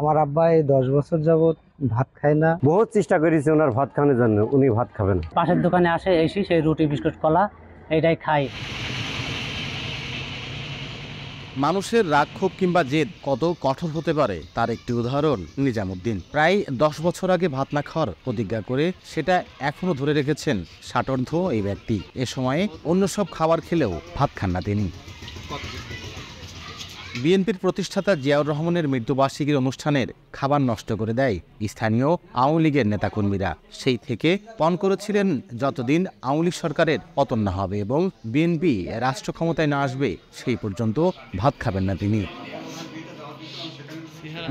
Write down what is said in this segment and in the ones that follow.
আমার আব্বা এই দশ বছর যাবৎ ভাত খায় না বহুত চেষ্টা করেছি ওনার ভাত খাওয়ানোর জন্য উনি ভাত খাবেন পাশের দোকানে আসে এসি সেই রুটি বিস্কুট কলা এটাই খাই মানুষের রাগ ক্ষোভ কিংবা জেদ কত কঠোর হতে পারে তার একটি উদাহরণ নিজামুদ্দিন প্রায় দশ বছর আগে ভাত না খাওয়ার প্রতিজ্ঞা করে সেটা এখনো ধরে রেখেছেন ষাটর্ধ এই ব্যক্তি এ সময়ে অন্য সব খাবার খেলেও ভাত খান না তিনি বিএনপির প্রতিষ্ঠাতা জিয়াউর রহমানের মৃত্যুবার্ষিকীর অনুষ্ঠানের খাবার নষ্ট করে দেয় স্থানীয় আওয়ামী লীগের নেতাকর্মীরা সেই থেকে পণ করেছিলেন যতদিন আওয়ামী লীগ সরকারের পতন না হবে এবং বিএনপি রাষ্ট্র ক্ষমতায় না আসবে সেই পর্যন্ত ভাত খাবেন না তিনি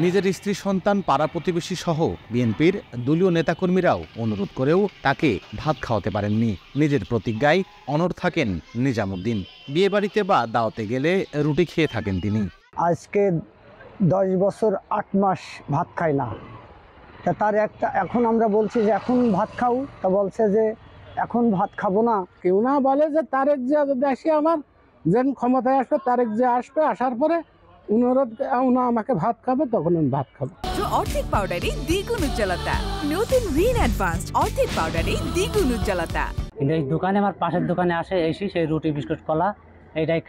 নিজের স্ত্রী সন্তান পাড়া প্রতিবেশী সহ বিএনপির দলীয় নেতাকর্মীরাও অনুরোধ করেও তাকে ভাত খাওয়াতে পারেননি নিজের প্রতিজ্ঞায় অনর থাকেন নিজামুদ্দিন বিয়েবাড়িতে বা দাওয়াতে গেলে রুটি খেয়ে থাকেন তিনি আজকে দশ বছর আট মাস ভাত খাই না তা তার একটা এখন আমরা বলছি যে এখন ভাত খাও তা বলছে যে এখন ভাত খাবো না কেউ না বলে যে তারেক যে দেশে আমার যেন ক্ষমতায় আসবে তারেক যে আসবে আসার পরে আমাকে ভাত তখন ভাত খাবো অর্ধেক অর্ধেক কিন্তু এই দোকানে আমার পাশের দোকানে আসে সেই রুটি বিস্কুট কলা এটাই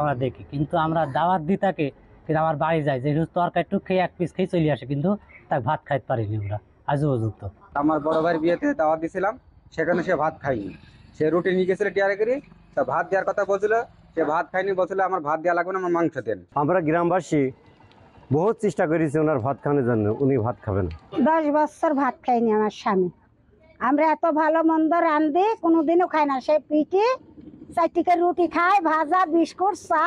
আমরা দেখি কিন্তু আমরা দাওয়াত দিই তাকে কিন্তু আমার বাড়ি যায় যে একটু খেয়ে এক পিস খেয়ে চলে আসে কিন্তু তাকে ভাত খাইতে পারিনি আমরা আজও অযুক্ত আমার বড় ভাইয়ের বিয়েতে দাওয়াত দিয়েছিলাম সেখানে সে ভাত খাইনি সে রুটি নিয়ে গেছিল টিয়ারে করে তা ভাত দেওয়ার কথা বলছিল যে ভাত খাইনি বসলে আমার ভাত দেওয়া লাগবে না আমার মাংস দেন আমরা গ্রামবাসী বহুত চেষ্টা করেছি ওনার ভাত খাওয়ানোর জন্য উনি ভাত খাবেন দশ বছর ভাত খাইনি আমার স্বামী আমরা এত ভালো মন্দ রান্ধি কোনোদিনও খাই না সে পিঠে চারটিকে রুটি খাই ভাজা বিস্কুট চা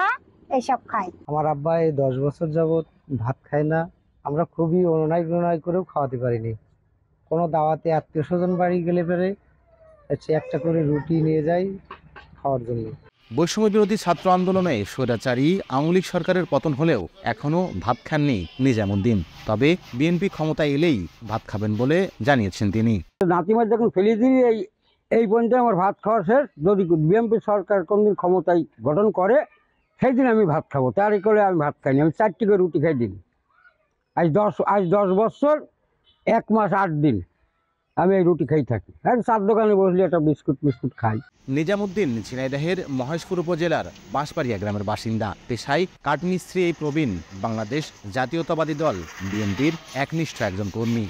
এইসব খাই আমার আব্বা এই দশ বছর যাবৎ ভাত খায় না আমরা খুবই অননায় অননায় করেও খাওয়াতে পারিনি কোনো দাওয়াতে আত্মীয় স্বজন বাড়ি গেলে পরে একটা করে রুটি নিয়ে যাই খাওয়ার জন্য বৈষম্য বিরোধী ছাত্র আন্দোলনে স্বৈরাচারী আওয়ামী লীগ সরকারের পতন হলেও এখনও ভাত খাননি নিজামুদ্দিন তবে বিএনপি ক্ষমতায় এলেই ভাত খাবেন বলে জানিয়েছেন তিনি নাতিমার যখন ফেলিয়ে দিই এই এই পর্যন্ত আমার ভাত খাওয়া শেষ যদি বিএনপি সরকার কোনদিন ক্ষমতায় গঠন করে সেই দিন আমি ভাত খাবো তারই করে আমি ভাত খাইনি আমি চারটি করে রুটি খাই দিন আজ দশ আজ দশ বছর এক মাস আট দিন আমি এই রুটি খাই থাকি আর চার দোকানে বসলে একটা বিস্কুট বিস্কুট খাই নিজামুদ্দিন ঝিনাইদহের মহেশপুর উপজেলার বাঁশপাড়িয়া গ্রামের বাসিন্দা পেশাই কাঠমিস্ত্রি এই প্রবীণ বাংলাদেশ জাতীয়তাবাদী দল বিএনপির একনিষ্ঠ একজন কর্মী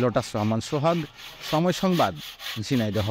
লোটাস রহমান সোহাগ সময় সংবাদ ঝিনাইদহ